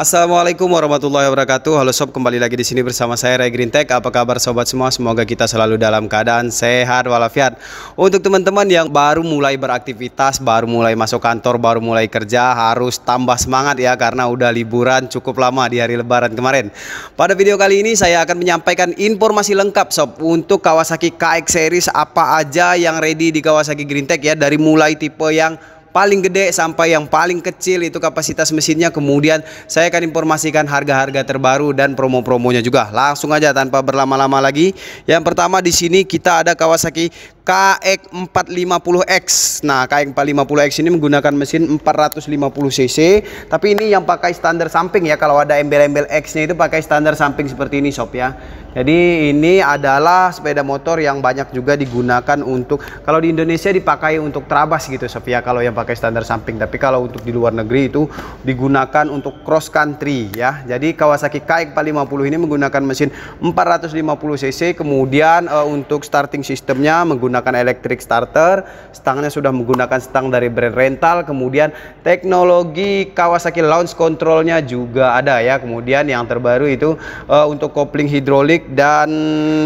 Assalamualaikum warahmatullahi wabarakatuh. Halo sob, kembali lagi di sini bersama saya Ray Green Tech. Apa kabar sobat semua? Semoga kita selalu dalam keadaan sehat walafiat. Untuk teman-teman yang baru mulai beraktivitas, baru mulai masuk kantor, baru mulai kerja, harus tambah semangat ya karena udah liburan cukup lama di hari lebaran kemarin. Pada video kali ini saya akan menyampaikan informasi lengkap sob untuk Kawasaki KX series apa aja yang ready di Kawasaki Green Tech ya dari mulai tipe yang paling gede sampai yang paling kecil itu kapasitas mesinnya. Kemudian saya akan informasikan harga-harga terbaru dan promo-promonya juga. Langsung aja tanpa berlama-lama lagi. Yang pertama di sini kita ada Kawasaki KX450X. E nah, KX450X e ini menggunakan mesin 450cc, tapi ini yang pakai standar samping ya. Kalau ada embel-embel X-nya itu pakai standar samping seperti ini sob ya. Jadi ini adalah sepeda motor yang banyak juga digunakan untuk kalau di Indonesia dipakai untuk terabas gitu sob ya kalau yang pakai standar samping, tapi kalau untuk di luar negeri itu digunakan untuk cross country ya. Jadi Kawasaki KX450 e ini menggunakan mesin 450cc kemudian uh, untuk starting sistemnya menggunakan menggunakan electric starter, stangnya sudah menggunakan stang dari brand rental, kemudian teknologi Kawasaki launch controlnya juga ada ya. Kemudian yang terbaru itu uh, untuk kopling hidrolik dan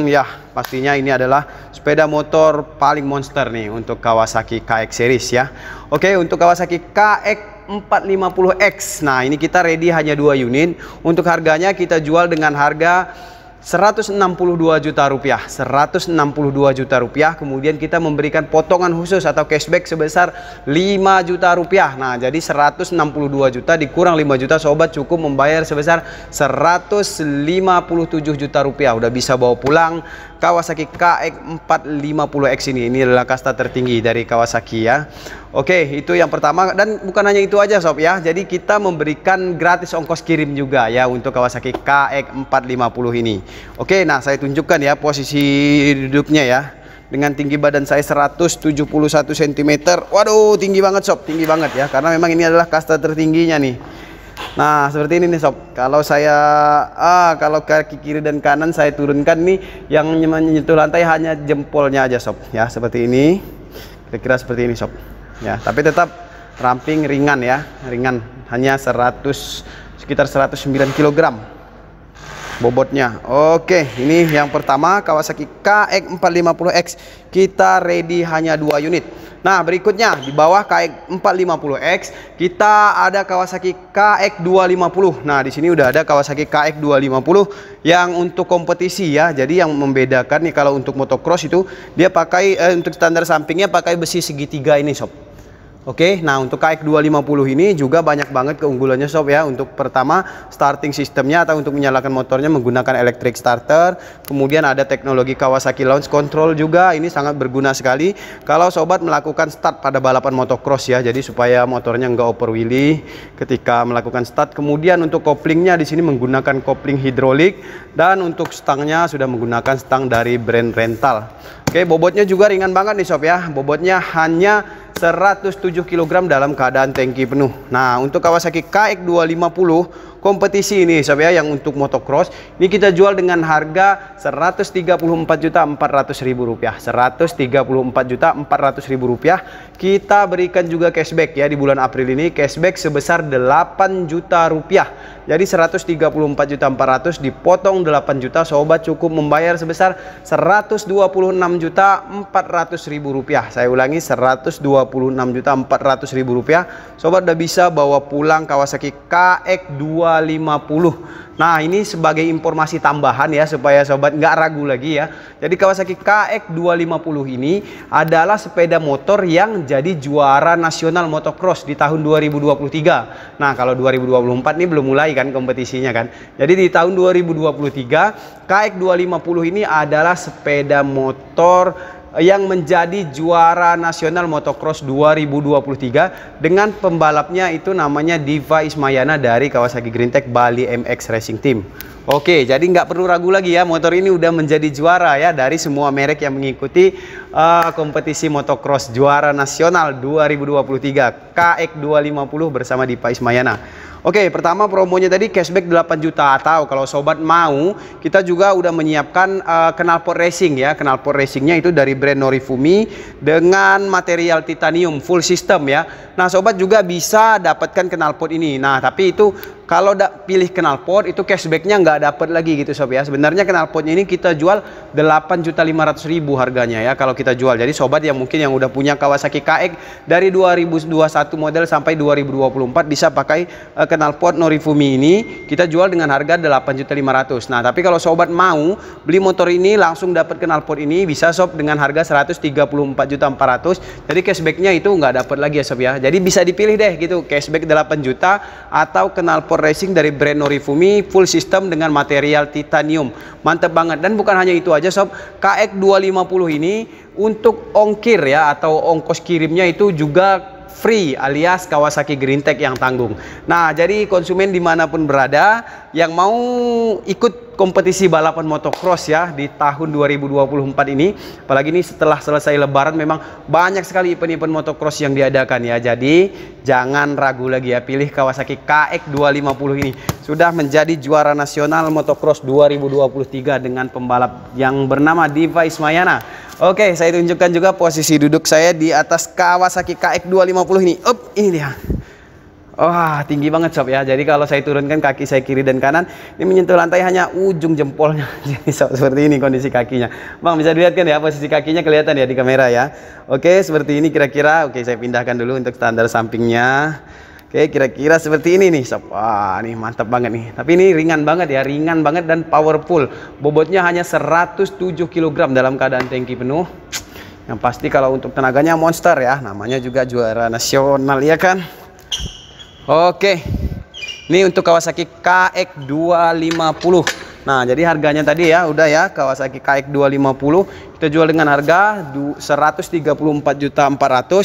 ya pastinya ini adalah sepeda motor paling monster nih untuk Kawasaki KX series ya. Oke, untuk Kawasaki KX 450X. Nah, ini kita ready hanya dua unit. Untuk harganya kita jual dengan harga 162 juta rupiah 162 juta rupiah kemudian kita memberikan potongan khusus atau cashback sebesar 5 juta rupiah nah jadi 162 juta dikurang 5 juta sobat cukup membayar sebesar 157 juta rupiah udah bisa bawa pulang Kawasaki KX450X e ini ini adalah kasta tertinggi dari Kawasaki ya Oke itu yang pertama dan bukan hanya itu aja sob ya jadi kita memberikan gratis ongkos kirim juga ya untuk Kawasaki KX450 e ini Oke nah saya tunjukkan ya posisi duduknya ya dengan tinggi badan saya 171 cm waduh tinggi banget sob tinggi banget ya karena memang ini adalah kasta tertingginya nih Nah, seperti ini nih sob. Kalau saya ah kalau kaki kiri dan kanan saya turunkan nih yang menyentuh lantai hanya jempolnya aja sob ya, seperti ini. Kira-kira seperti ini sob. Ya, tapi tetap ramping ringan ya, ringan. Hanya 100 sekitar 109 kilogram bobotnya oke ini yang pertama Kawasaki KX450X kita ready hanya dua unit nah berikutnya di bawah KX450X kita ada Kawasaki KX250 nah di sini udah ada Kawasaki KX250 yang untuk kompetisi ya jadi yang membedakan nih kalau untuk motocross itu dia pakai eh, untuk standar sampingnya pakai besi segitiga ini sob Oke, nah untuk KX250 ini juga banyak banget keunggulannya sob ya. Untuk pertama starting sistemnya atau untuk menyalakan motornya menggunakan electric starter. Kemudian ada teknologi Kawasaki Launch Control juga. Ini sangat berguna sekali kalau sobat melakukan start pada balapan motocross ya. Jadi supaya motornya nggak overwheely ketika melakukan start. Kemudian untuk koplingnya di sini menggunakan kopling hidrolik dan untuk stangnya sudah menggunakan stang dari brand rental. Oke, bobotnya juga ringan banget nih sob ya. Bobotnya hanya 107 kg dalam keadaan tangki penuh. Nah, untuk Kawasaki KX250 kompetisi ini sob ya yang untuk motocross ini kita jual dengan harga juta 134400000 ribu 134400000 kita berikan juga cashback ya di bulan April ini cashback sebesar 8 juta rupiah jadi 400 dipotong 8 juta sobat cukup membayar sebesar 126.400.000 rupiah saya ulangi 126.400.000 rupiah sobat udah bisa bawa pulang Kawasaki KX2 250. Nah ini sebagai informasi tambahan ya supaya sobat nggak ragu lagi ya. Jadi Kawasaki KX 250 ini adalah sepeda motor yang jadi juara nasional motocross di tahun 2023. Nah kalau 2024 ini belum mulai kan kompetisinya kan. Jadi di tahun 2023 KX 250 ini adalah sepeda motor yang menjadi juara nasional motocross 2023 dengan pembalapnya itu namanya Diva Ismayana dari Kawasaki Greentech Bali MX Racing Team. Oke, jadi nggak perlu ragu lagi ya, motor ini udah menjadi juara ya dari semua merek yang mengikuti uh, kompetisi motocross juara nasional 2023 KX250 bersama Diva Ismayana. Oke, pertama promonya tadi cashback 8 juta atau kalau sobat mau, kita juga udah menyiapkan uh, eh, knalpot racing ya. Knalpot racingnya itu dari brand Norifumi dengan material titanium full system ya. Nah, sobat juga bisa dapatkan knalpot ini. Nah, tapi itu kalau da, pilih knalpot itu cashbacknya nggak dapat lagi gitu sob ya sebenarnya knalpotnya ini kita jual 8.500.000 harganya ya kalau kita jual jadi sobat yang mungkin yang udah punya Kawasaki KX dari 2021 model sampai 2024 bisa pakai uh, eh, knalpot Norifumi ini kita jual dengan harga 8.500 nah tapi kalau sobat mau beli motor ini langsung dapat knalpot ini bisa sob dengan harga 134.400 jadi cashbacknya itu nggak dapat lagi ya sob ya jadi bisa dipilih deh gitu cashback 8 juta atau knalpot racing dari brand Norifumi full system dengan material titanium. mantep banget dan bukan hanya itu aja sob. KX 250 ini untuk ongkir ya atau ongkos kirimnya itu juga free alias Kawasaki Green Tech yang tanggung. Nah, jadi konsumen dimanapun berada, yang mau ikut kompetisi balapan motocross ya di tahun 2024 ini apalagi ini setelah selesai lebaran memang banyak sekali event-event motocross yang diadakan ya jadi jangan ragu lagi ya pilih Kawasaki KX250 ini sudah menjadi juara nasional motocross 2023 dengan pembalap yang bernama Diva Ismayana oke saya tunjukkan juga posisi duduk saya di atas Kawasaki KX250 ini up ini dia Wah, tinggi banget sob ya. Jadi kalau saya turunkan kaki saya kiri dan kanan, ini menyentuh lantai hanya ujung jempolnya. Jadi sob seperti ini kondisi kakinya. Bang bisa dilihat kan ya posisi kakinya kelihatan ya di kamera ya. Oke, seperti ini kira-kira. Oke, saya pindahkan dulu untuk standar sampingnya. Oke, kira-kira seperti ini nih sob. Wah, ini mantap banget nih. Tapi ini ringan banget ya, ringan banget dan powerful. Bobotnya hanya 107 kg dalam keadaan tangki penuh. Yang pasti kalau untuk tenaganya monster ya, namanya juga juara nasional ya kan. Oke. Ini untuk Kawasaki KX250. Nah, jadi harganya tadi ya, udah ya, Kawasaki KX250 kita jual dengan harga 134.400,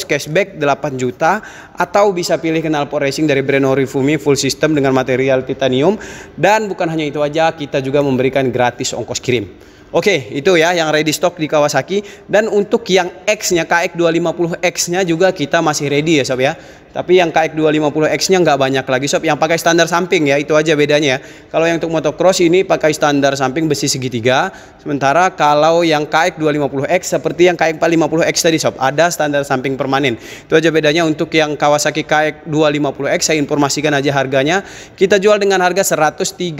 cashback 8 juta atau bisa pilih knalpot racing dari brand Orifumi full system dengan material titanium dan bukan hanya itu aja, kita juga memberikan gratis ongkos kirim. Oke, itu ya yang ready stock di Kawasaki dan untuk yang X-nya KX250X-nya juga kita masih ready ya sob ya. Tapi yang KX250X-nya nggak banyak lagi sob. Yang pakai standar samping ya, itu aja bedanya Kalau yang untuk motocross ini pakai standar samping besi segitiga. Sementara kalau yang KX250X seperti yang KX450X tadi sob, ada standar samping permanen. Itu aja bedanya untuk yang Kawasaki KX250X saya informasikan aja harganya. Kita jual dengan harga 136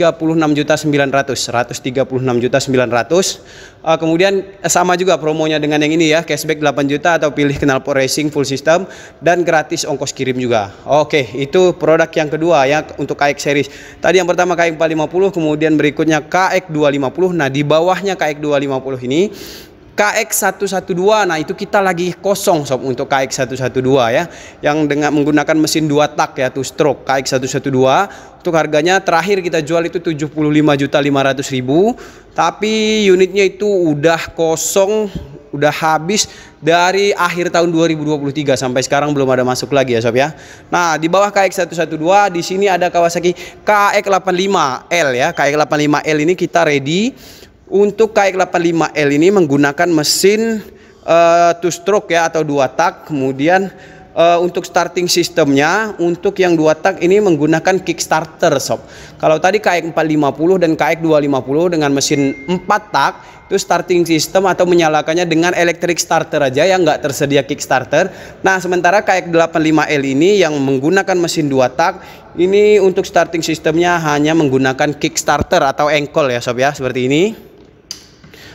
juta 900 136.900. 136.900. Uh, kemudian eh, sama juga promonya dengan yang ini ya, cashback 8 juta atau pilih kenal racing full system dan gratis ongkos kirim juga. Oke, itu produk yang kedua ya untuk KX series. Tadi yang pertama KX 450, kemudian berikutnya KX 250. Nah, di bawahnya KX 250 ini KX112. Nah, itu kita lagi kosong sob untuk KX112 ya. Yang dengan menggunakan mesin 2 tak ya, two stroke KX112. Untuk harganya terakhir kita jual itu 75.500.000, tapi unitnya itu udah kosong udah habis dari akhir tahun 2023 sampai sekarang belum ada masuk lagi ya sob ya. Nah, di bawah KX112 di sini ada Kawasaki KX85L ya. KX85L ini kita ready untuk KX85L ini menggunakan mesin uh, two stroke ya atau dua tak kemudian uh, untuk starting sistemnya untuk yang dua tak ini menggunakan Kickstarter sob. Kalau tadi KX 450 dan KX 250 dengan mesin 4 tak itu starting system atau menyalakannya dengan electric starter aja yang nggak tersedia Kickstarter. Nah, sementara KX 85L ini yang menggunakan mesin dua tak ini untuk starting sistemnya hanya menggunakan Kickstarter atau engkol ya sob ya seperti ini.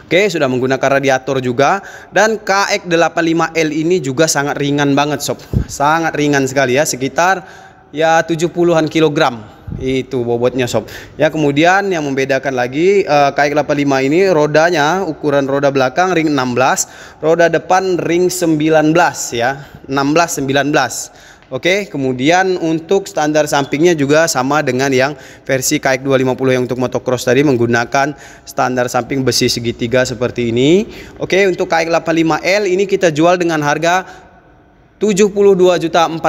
Oke, sudah menggunakan radiator juga dan KX85L ini juga sangat ringan banget sob. Sangat ringan sekali ya, sekitar ya 70-an kilogram itu bobotnya sob ya kemudian yang membedakan lagi eh, uh, KX85 ini rodanya ukuran roda belakang ring 16 roda depan ring 19 ya 16 19 Oke, kemudian untuk standar sampingnya juga sama dengan yang versi KX 250 yang untuk motocross tadi menggunakan standar samping besi segitiga seperti ini. Oke, untuk KX 85L ini kita jual dengan harga empat 72400000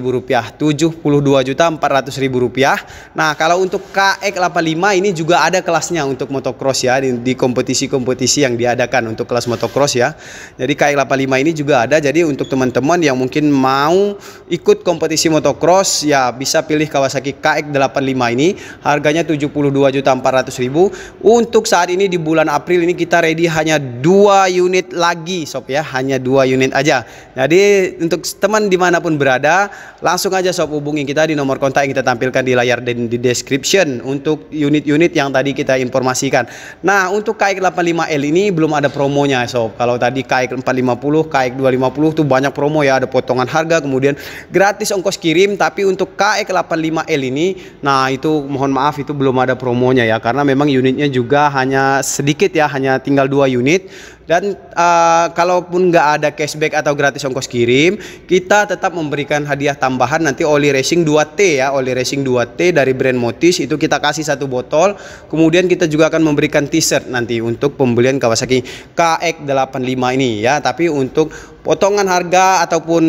rupiah 72400000 Nah kalau untuk KX85 ini juga ada kelasnya untuk motocross ya Di kompetisi-kompetisi yang diadakan untuk kelas motocross ya Jadi KX85 ini juga ada Jadi untuk teman-teman yang mungkin mau ikut kompetisi motocross Ya bisa pilih Kawasaki KX85 ini Harganya ratus 72400000 Untuk saat ini di bulan April ini kita ready hanya dua unit lagi sob ya Hanya dua unit aja Jadi untuk teman dimanapun berada, langsung aja sob hubungi kita di nomor kontak yang kita tampilkan di layar dan di description untuk unit-unit yang tadi kita informasikan. Nah, untuk KX 85L ini belum ada promonya sob. Kalau tadi KX 450, KX 250 tuh banyak promo ya, ada potongan harga, kemudian gratis ongkos kirim, tapi untuk KX 85L ini, nah itu mohon maaf itu belum ada promonya ya, karena memang unitnya juga hanya sedikit ya, hanya tinggal dua unit dan uh, kalaupun nggak ada cashback atau gratis ongkos kirim kita tetap memberikan hadiah tambahan nanti oli racing 2T ya oli racing 2T dari brand Motis itu kita kasih satu botol kemudian kita juga akan memberikan t-shirt nanti untuk pembelian Kawasaki KX85 ini ya tapi untuk potongan harga ataupun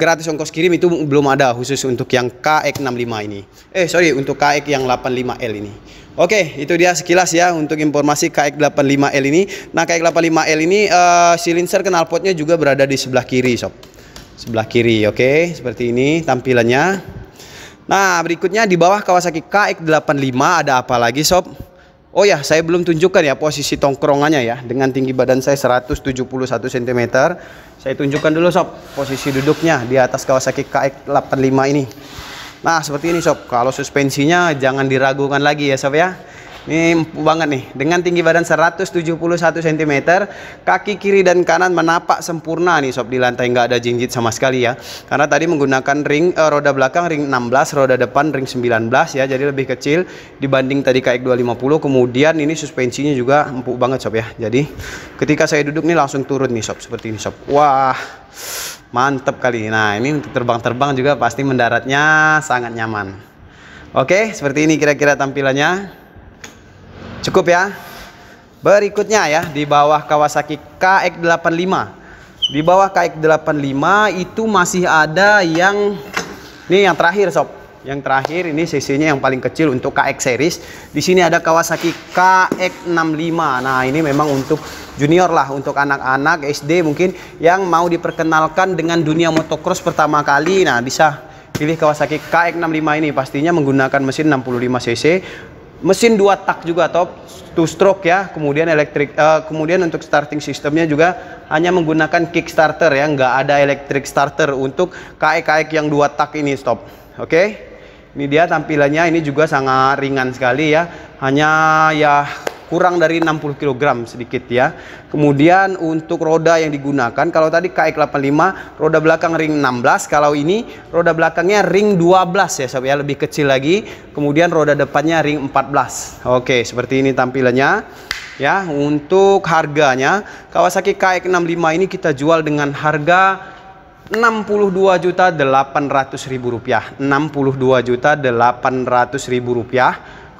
gratis ongkos kirim itu belum ada khusus untuk yang KX65 ini. Eh sorry untuk KX yang 85L ini. Oke, itu dia sekilas ya untuk informasi KX85L ini. Nah, KX85L ini uh, eh, silinser knalpotnya juga berada di sebelah kiri, sob. Sebelah kiri, oke, okay? seperti ini tampilannya. Nah, berikutnya di bawah Kawasaki KX85 ada apa lagi, sob? Oh ya, saya belum tunjukkan ya posisi tongkrongannya ya. Dengan tinggi badan saya 171 cm, saya tunjukkan dulu sob posisi duduknya di atas Kawasaki KX85 ini. Nah seperti ini sob, kalau suspensinya jangan diragukan lagi ya sob ya. Ini empuk banget nih, dengan tinggi badan 171 cm, kaki kiri dan kanan menapak sempurna nih sob di lantai nggak ada jinjit sama sekali ya. Karena tadi menggunakan ring eh, roda belakang ring 16, roda depan ring 19 ya, jadi lebih kecil dibanding tadi KX 250. Kemudian ini suspensinya juga empuk banget sob ya. Jadi ketika saya duduk nih langsung turun nih sob seperti ini sob. Wah mantep kali. Nah, ini untuk terbang-terbang juga pasti mendaratnya sangat nyaman. Oke, seperti ini kira-kira tampilannya. Cukup ya. Berikutnya ya, di bawah Kawasaki KX85. Di bawah KX85 itu masih ada yang... Ini yang terakhir, Sob. Yang terakhir ini CC-nya yang paling kecil untuk KX series. Di sini ada Kawasaki KX65. Nah, ini memang untuk junior lah untuk anak-anak SD mungkin yang mau diperkenalkan dengan dunia motocross pertama kali. Nah, bisa pilih Kawasaki KX65 ini pastinya menggunakan mesin 65 cc mesin dua tak juga top two stroke ya kemudian elektrik uh, kemudian untuk starting sistemnya juga hanya menggunakan kickstarter ya nggak ada electric starter untuk KX kx yang dua tak ini stop oke okay? Ini dia tampilannya, ini juga sangat ringan sekali ya. Hanya ya kurang dari 60 kg sedikit ya. Kemudian untuk roda yang digunakan, kalau tadi KX85 roda belakang ring 16, kalau ini roda belakangnya ring 12 ya sob ya, lebih kecil lagi. Kemudian roda depannya ring 14. Oke, seperti ini tampilannya. Ya, untuk harganya Kawasaki KX65 ini kita jual dengan harga 62.800.000 juta rupiah 62.800.000 rupiah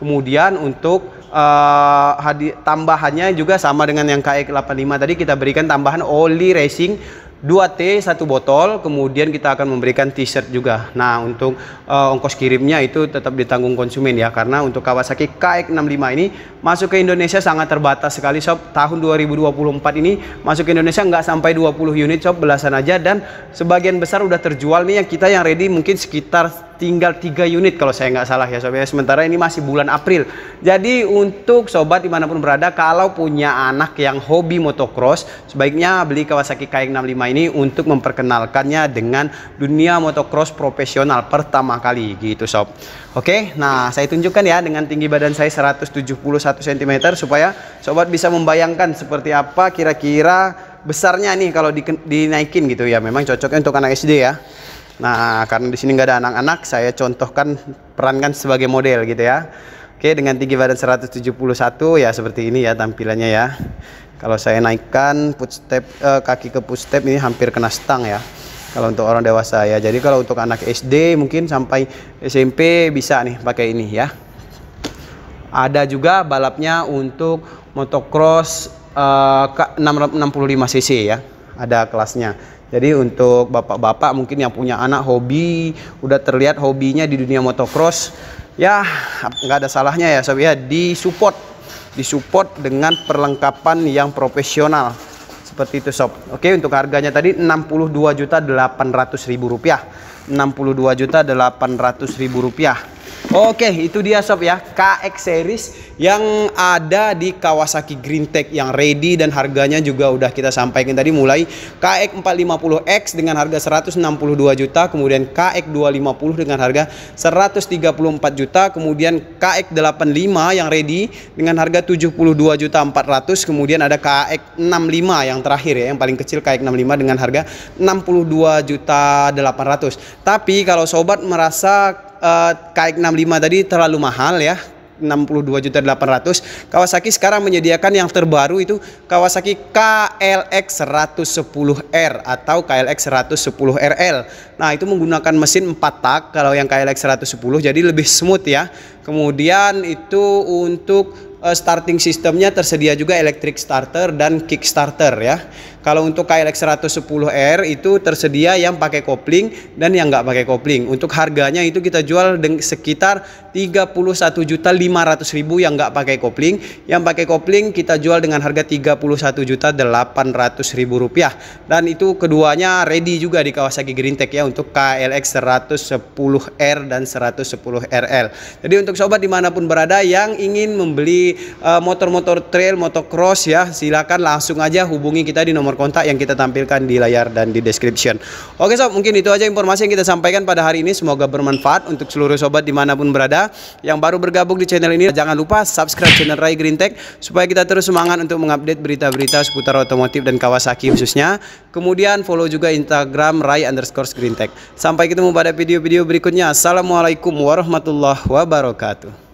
kemudian untuk uh, tambahannya juga sama dengan yang KX85 tadi kita berikan tambahan oli racing 2T satu botol, kemudian kita akan memberikan t-shirt juga. Nah, untuk uh, ongkos kirimnya itu tetap ditanggung konsumen ya karena untuk Kawasaki KX65 ini masuk ke Indonesia sangat terbatas sekali sob. Tahun 2024 ini masuk ke Indonesia nggak sampai 20 unit sob, belasan aja dan sebagian besar udah terjual nih yang kita yang ready mungkin sekitar tinggal tiga unit kalau saya nggak salah ya sobat. Ya. Sementara ini masih bulan April. Jadi untuk sobat dimanapun berada, kalau punya anak yang hobi motocross, sebaiknya beli Kawasaki KX65 ini untuk memperkenalkannya dengan dunia motocross profesional pertama kali gitu sob. Oke, nah saya tunjukkan ya dengan tinggi badan saya 171 cm supaya sobat bisa membayangkan seperti apa kira-kira besarnya nih kalau dinaikin gitu ya. Memang cocoknya untuk anak SD ya. Nah, karena di sini nggak ada anak-anak, saya contohkan perankan sebagai model gitu ya. Oke, dengan tinggi badan 171 ya seperti ini ya tampilannya ya. Kalau saya naikkan footstep eh, kaki ke footstep ini hampir kena stang ya. Kalau untuk orang dewasa ya. Jadi kalau untuk anak SD mungkin sampai SMP bisa nih pakai ini ya. Ada juga balapnya untuk motocross eh, 665 cc ya. Ada kelasnya. Jadi untuk bapak-bapak mungkin yang punya anak hobi, udah terlihat hobinya di dunia motocross, ya nggak ada salahnya ya sob ya di support, di support dengan perlengkapan yang profesional seperti itu sob. Oke untuk harganya tadi 62.800.000 rupiah, 62.800.000 rupiah. Oke, itu dia sob ya, KX series yang ada di Kawasaki GreenTech yang ready dan harganya juga udah kita sampaikan tadi mulai KX 450X dengan harga 162 juta, kemudian KX 250 dengan harga 134 juta, kemudian KX 85 yang ready dengan harga 72 juta 400, kemudian ada KX 65 yang terakhir ya, yang paling kecil KX 65 dengan harga 62 juta 800. Tapi kalau sobat merasa Eh, KX65 tadi terlalu mahal ya 62.800. Kawasaki sekarang menyediakan yang terbaru itu Kawasaki KLX 110R atau KLX 110RL. Nah, itu menggunakan mesin 4 tak kalau yang KLX 110 jadi lebih smooth ya. Kemudian itu untuk Eh, starting sistemnya tersedia juga electric starter dan kick starter ya. Kalau untuk KLX 110R itu tersedia yang pakai kopling dan yang nggak pakai kopling. Untuk harganya itu kita jual sekitar 31.500.000 yang nggak pakai kopling. Yang pakai kopling kita jual dengan harga 31.800.000 rupiah. Dan itu keduanya ready juga di Kawasaki Green Tech ya untuk KLX 110R dan 110RL. Jadi untuk sobat dimanapun berada yang ingin membeli Eh, motor-motor uh, trail, motocross ya, silakan langsung aja hubungi kita di nomor kontak yang kita tampilkan di layar dan di description. Oke sob, mungkin itu aja informasi yang kita sampaikan pada hari ini. Semoga bermanfaat untuk seluruh sobat dimanapun berada. Yang baru bergabung di channel ini, jangan lupa subscribe channel Rai Green Tech supaya kita terus semangat untuk mengupdate berita-berita seputar otomotif dan Kawasaki khususnya. Kemudian follow juga Instagram Rai underscore Green Tech. Sampai ketemu pada video-video berikutnya. Assalamualaikum warahmatullahi wabarakatuh.